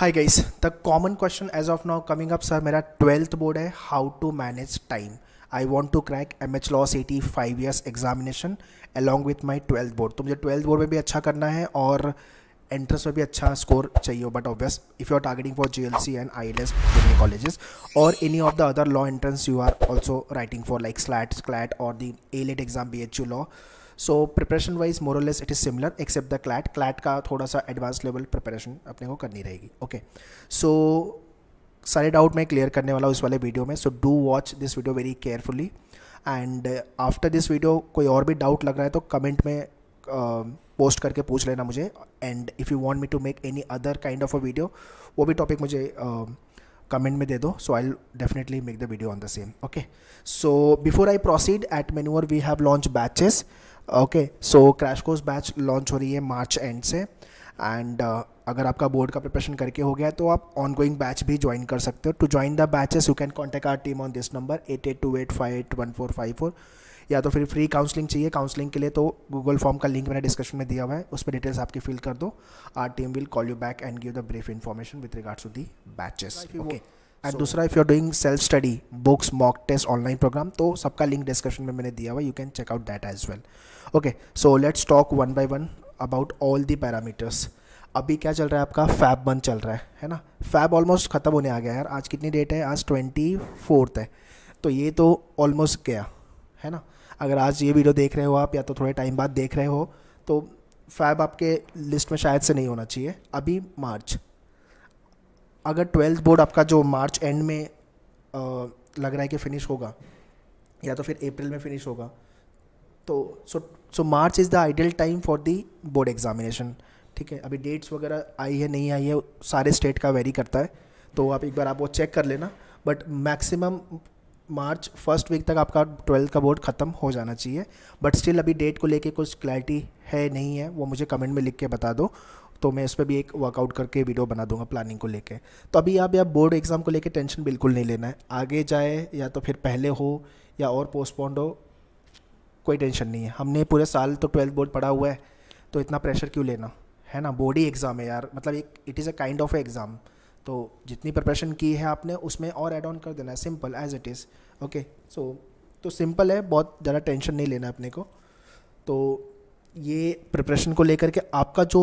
Hi guys the common question as of now coming up sir मेरा twelfth board है how to manage time I want to crack M H law CET five years examination along with my twelfth board तो मुझे twelfth board में भी अच्छा करना है और एंट्रेंस में भी अच्छा स्कोर चाहिए but obvious if you are targeting for G L C and I L S colleges और any of the other law entrance you are also writing for like SLAT SLAT और the AILET exam B H U law so preparation wise more or less it is similar except the CLAT CLAT का थोड़ा सा advance level preparation अपने को करनी रहेगी okay so सारे doubt मैं क्लियर करने वाला हूँ इस वाले वीडियो में so do watch this video very carefully and after this video कोई और भी डाउट लग रहा है तो कमेंट में पोस्ट uh, करके पूछ लेना मुझे and if you want me to make any other kind of a video वो भी टॉपिक मुझे कमेंट uh, में दे दो so I definitely make the video on the same okay so before I proceed at Menur we have launch batches okay so crash course batch launch हो रही है March end से end uh, अगर आपका board का preparation करके हो गया तो आप ऑन गोइंग बैच भी ज्वाइन कर सकते हो to join the batches you can contact our team on this number eight eight two eight five eight one four five four या तो फिर फ्री काउंसलिंग चाहिए काउंसलिंग के लिए तो गूगल फॉर्म का लिंक मैंने डिस्क्रिप्शन में दिया हुआ है उस पर डिटेल्स आपकी फिल कर दो our team will call you back and give the brief information with regards to the batches okay and so, दूसरा if you are doing self study books mock test online program तो सबका link description में मैंने दिया हुआ you can check out that as well okay so let's talk one by one about all the parameters अभी क्या चल रहा है आपका फैब वन चल रहा है है ना फैब ऑलमोस्ट ख़त्म होने आ गया यार आज कितनी डेट है आज ट्वेंटी फोर्थ है तो ये तो ऑलमोस्ट गया है ना अगर आज ये वीडियो देख रहे हो आप या तो थोड़े टाइम बाद देख रहे हो तो फैब आपके लिस्ट में शायद से नहीं होना चाहिए अभी मार्च अगर ट्वेल्थ बोर्ड आपका जो मार्च एंड में आ, लग रहा है कि फिनिश होगा या तो फिर अप्रैल में फिनिश होगा तो so so March is the ideal time for the board examination ठीक है अभी डेट्स वगैरह आई है नहीं आई है सारे स्टेट का वेरी करता है तो आप एक बार आप वो चेक कर लेना but maximum March first week तक आपका ट्वेल्थ का बोर्ड ख़त्म हो जाना चाहिए बट स्टिल अभी डेट को लेके कुछ क्लैरिटी है नहीं है वो मुझे कमेंट में लिख के बता दो तो मैं उस पर भी एक वर्कआउट करके वीडियो बना दूंगा प्लानिंग को लेके तो अभी आप या बोर्ड एग्ज़ाम को लेके टेंशन बिल्कुल नहीं लेना है आगे जाए या तो फिर पहले हो या और पोस्टपोन्ड हो कोई टेंशन नहीं है हमने पूरे साल तो ट्वेल्थ बोर्ड पढ़ा हुआ है तो इतना प्रेशर क्यों लेना है ना बोर्ड ही एग्ज़ाम है यार मतलब एक it is a kind of exam तो जितनी प्रिपरेशन की है आपने उसमें और एड ऑन कर देना है simple as it is okay so तो सिंपल है बहुत ज़्यादा टेंशन नहीं लेना है अपने को तो ये प्रिपरेशन को लेकर के आपका जो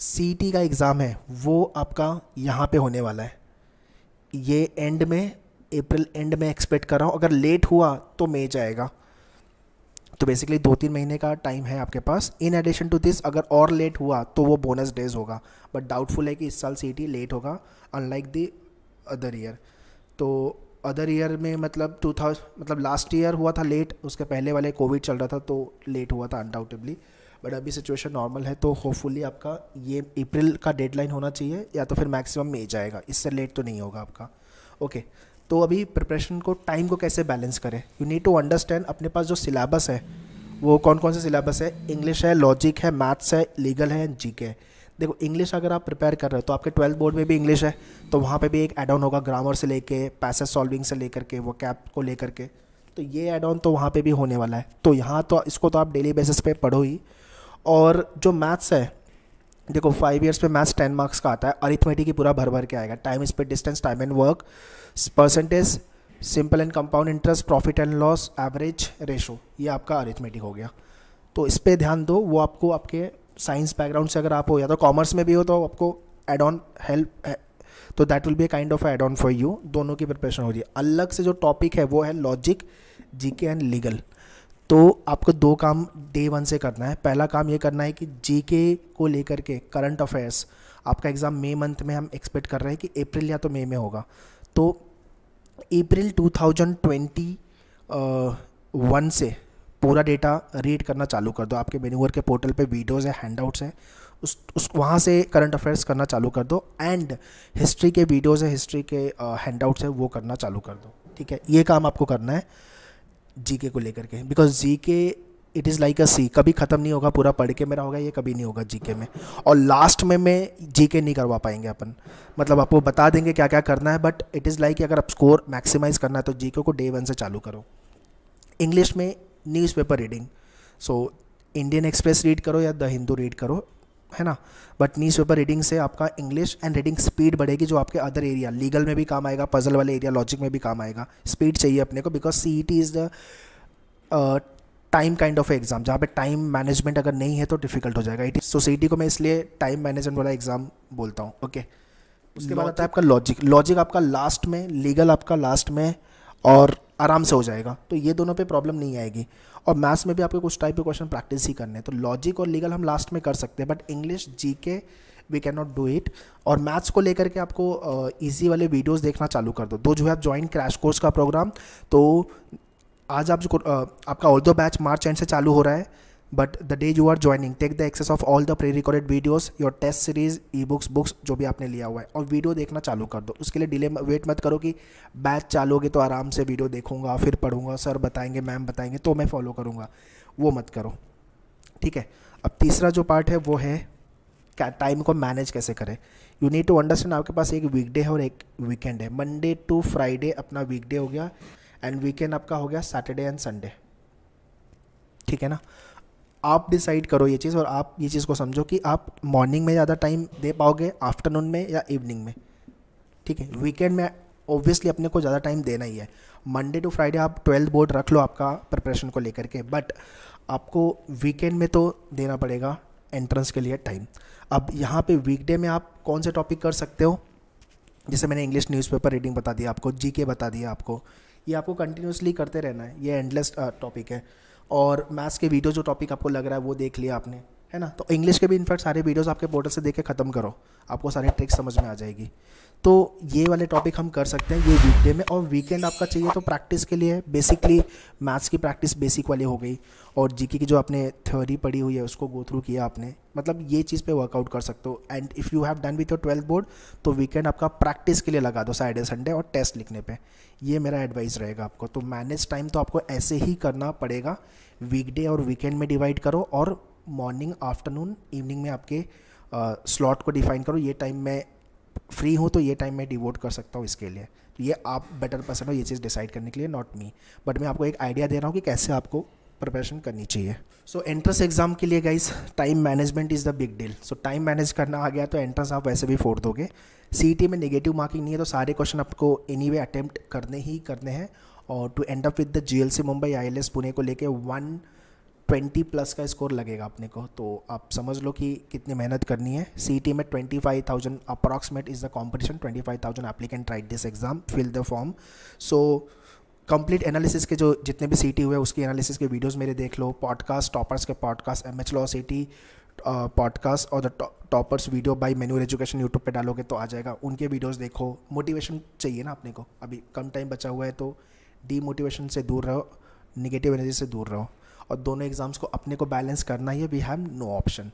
सी का एग्ज़ाम है वो आपका यहाँ पे होने वाला है ये एंड में अप्रैल एंड में एक्सपेक्ट कर रहा हूँ अगर लेट हुआ तो मे जाएगा तो बेसिकली दो तीन महीने का टाइम है आपके पास इन एडिशन टू दिस अगर और लेट हुआ तो वो बोनस डेज होगा बट डाउटफुल है कि इस साल सी लेट होगा अनलाइक द अदर ईयर तो अदर ईयर में मतलब टू मतलब लास्ट ईयर हुआ था लेट उसके पहले वाले कोविड चल रहा था तो लेट हुआ था अनडाउटेबली बट अभी सिचुएशन नॉर्मल है तो होपफुली आपका ये अप्रैल का डेडलाइन होना चाहिए या तो फिर मैक्सिमम मे जाएगा इससे लेट तो नहीं होगा आपका ओके okay, तो अभी प्रिपरेशन को टाइम को कैसे बैलेंस करें यू नीड टू अंडरस्टैंड अपने पास जो सिलेबस है वो कौन कौन से सिलेबस है इंग्लिश है लॉजिक है मैथ्स है लीगल है जी के देखो इंग्लिश अगर आप प्रिपेयर कर रहे हो तो आपके ट्वेल्थ बोर्ड में भी इंग्लिश है तो वहाँ पे भी एक एड ऑन होगा ग्रामर से लेके पैसेज सॉल्विंग से लेकर के वो कैप को लेकर के तो ये एड ऑन तो वहाँ पे भी होने वाला है तो यहाँ तो इसको तो आप डेली बेसिस पे पढ़ो ही और जो मैथ्स है देखो फाइव ईयर्स पे मैथ्स टेन मार्क्स का आता है अरिथमेटिक ही पूरा भर भर के आएगा time speed distance time and work percentage simple and compound interest profit and loss average ratio ये आपका अरिथमेटिक हो गया तो इस पर ध्यान दो वो आपको आपके साइंस बैकग्राउंड से अगर आप हो या तो कॉमर्स में भी हो तो आपको एड ऑन हेल्प तो that will be kind of add on for you दोनों की प्रिपरेशन हो रही है अलग से जो टॉपिक है वो है लॉजिक जीके एंड लीगल तो आपको दो काम डे वन से करना है पहला काम ये करना है कि जीके को लेकर के करंट अफेयर्स आपका एग्ज़ाम मई मंथ में हम एक्सपेक्ट कर रहे हैं कि अप्रैल या तो मई में होगा तो अप्रैल 2021 से पूरा डेटा रीड करना चालू कर दो आपके मेनूवर के पोर्टल पे वीडियोस हैंड हैंडआउट्स हैं उस उस वहाँ से करंट अफेयर्स करना चालू कर दो एंड हिस्ट्री के वीडियोस हैं हिस्ट्री के हैंडआउट्स हैं वो करना चालू कर दो ठीक है ये काम आपको करना है जी के को लेकर के because G K it is like a sea कभी ख़त्म नहीं होगा पूरा पढ़ के मेरा होगा ये कभी नहीं होगा जीके में और लास्ट में मैं जीके नहीं करवा पाएंगे अपन मतलब आपको बता देंगे क्या क्या करना है बट इट इज़ लाइक अगर आप स्कोर मैक्सिमाइज़ करना है तो जीके को डे वन से चालू करो इंग्लिश में newspaper reading so Indian Express read करो या द हिंदू रीड करो है ना बट न्यूज़ पेपर रीडिंग से आपका इंग्लिश एंड रीडिंग स्पीड बढ़ेगी जो आपके अदर एरिया लीगल में भी काम आएगा पजल वाले एरिया लॉजिक में भी काम आएगा स्पीड चाहिए अपने को because C E T is the time kind of exam जहाँ पे टाइम मैनेजमेंट अगर नहीं है तो डिफिकल्ट हो जाएगा इट सो सी को मैं इसलिए टाइम मैनेजमेंट वाला एग्जाम बोलता हूँ ओके okay. उसके बाद आता है आपका लॉजिक लॉजिक आपका लास्ट में लीगल आपका लास्ट में और आराम से हो जाएगा तो ये दोनों पे प्रॉब्लम नहीं आएगी और मैथ्स में भी आपको कुछ टाइप के क्वेश्चन प्रैक्टिस ही करने हैं तो लॉजिक और लीगल हम लास्ट में कर सकते हैं but English G K we can not do it और मैथ्स को लेकर के आपको ईजी वाले वीडियोज़ देखना चालू कर दो दो जो है आप ज्वाइन क्रैश कोर्स का प्रोग्राम तो आज आप जो आपका ऑल दो बैच मार्च एंड से चालू हो रहा है but the day you are joining take the access of all the pre recorded videos your test series e books books जो भी आपने लिया हुआ है और वीडियो देखना चालू कर दो उसके लिए डिले वेट मत करो कि बैच चालू होगी तो आराम से वीडियो देखूंगा फिर पढ़ूंगा सर बताएंगे मैम बताएंगे तो मैं फॉलो करूँगा वो मत करो ठीक है अब तीसरा जो पार्ट है वो है टाइम को मैनेज कैसे करें यू नीड टू अंडरस्टैंड आपके पास एक वीकडे है और एक वीकेंड है मंडे टू फ्राइडे अपना वीकडे हो गया एंड वीकेंड आपका हो गया सैटरडे एंड संडे ठीक है ना आप डिसाइड करो ये चीज़ और आप ये चीज़ को समझो कि आप मॉर्निंग में ज़्यादा टाइम दे पाओगे आफ्टरनून में या इवनिंग में ठीक है वीकेंड में ऑब्वियसली अपने को ज़्यादा टाइम देना ही है मंडे टू फ्राइडे आप ट्वेल्थ बोर्ड रख लो आपका प्रिपरेशन को लेकर के बट आपको वीकेंड में तो देना पड़ेगा एंट्रेंस के लिए टाइम अब यहाँ पे वीकडे में आप कौन से टॉपिक कर सकते हो जैसे मैंने इंग्लिश न्यूज़पेपर रीडिंग बता दिया आपको जीके बता दिया आपको ये आपको कंटिन्यूसली करते रहना है ये एंडलेस टॉपिक है और मैथ्स के वीडियो जो टॉपिक आपको लग रहा है वो देख लिया आपने है ना तो इंग्लिश के भी इनफैक्ट सारे वीडियोस आपके पोर्टल से देख के ख़त्म करो आपको सारी ट्रिक्स समझ में आ जाएगी तो ये वाले टॉपिक हम कर सकते हैं ये वीकडे में और वीकेंड आपका चाहिए तो प्रैक्टिस के लिए बेसिकली मैथ्स की प्रैक्टिस बेसिक वाली हो गई और जीके की जो आपने थ्योरी पढ़ी हुई है उसको गो थ्रू किया आपने मतलब ये चीज़ पे वर्कआउट कर सकते हो and if you have done with your twelfth board तो वीकेंड आपका प्रैक्टिस के लिए लगा दो सैटरडे संडे और टेस्ट लिखने पर ये मेरा एडवाइस रहेगा आपको तो मैनेज टाइम तो आपको ऐसे ही करना पड़ेगा वीकडे और वीकेंड में डिवाइड करो और मॉर्निंग आफ्टरनून इवनिंग में आपके स्लॉट को डिफाइन करो ये टाइम मैं फ्री हूँ तो ये टाइम मैं डिवोट कर सकता हूँ इसके लिए तो ये आप बेटर पर्सन हो ये चीज़ डिसाइड करने के लिए नॉट मी बट मैं आपको एक आइडिया दे रहा हूँ कि कैसे आपको प्रिपरेशन करनी चाहिए सो एंट्रेंस एग्ज़ाम के लिए guys time management is the big deal so time manage करना आ गया तो एंट्रेंस आप वैसे भी फोड़ दोगे सी में नेगेटिव मार्किंग नहीं है तो सारे क्वेश्चन आपको एनी वे अटैम्प्ट करने ही करने हैं और to end up with the G Mumbai I Pune को लेकर वन ट्वेंटी प्लस का स्कोर लगेगा अपने को तो आप समझ लो कि कितनी मेहनत करनी है सी में twenty five thousand approximate is the competition twenty five thousand applicant write this exam fill the form so complete analysis के जो जितने भी सी हुए उसकी एनालिसिस के वीडियोज़ मेरे देख लो पॉडकास्ट टॉपर्स के podcast M H law C T podcast और the toppers video by Menur education YouTube पर डालोगे तो आ जाएगा उनके वीडियोज़ देखो मोटिवेशन चाहिए ना अपने को अभी कम टाइम बचा हुआ है तो डीमोटिवेशन से दूर रहो निगेटिव एनर्जी से दूर रहो और दोनों एग्ज़ाम्स को अपने को बैलेंस करना ही we have no option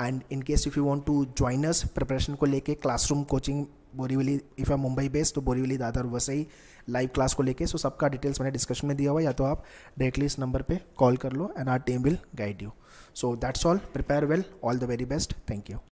and in case if you want to join us preparation को लेके classroom coaching Borivali if I Mumbai based तो बोरीवली दादर वसई लाइव क्लास को लेके सो so सबका डिटेल्स मैंने डिस्कशन में दिया हुआ या तो आप डायरेक्टली इस नंबर पे कॉल कर लो and our team will guide you so that's all prepare well all the very best thank you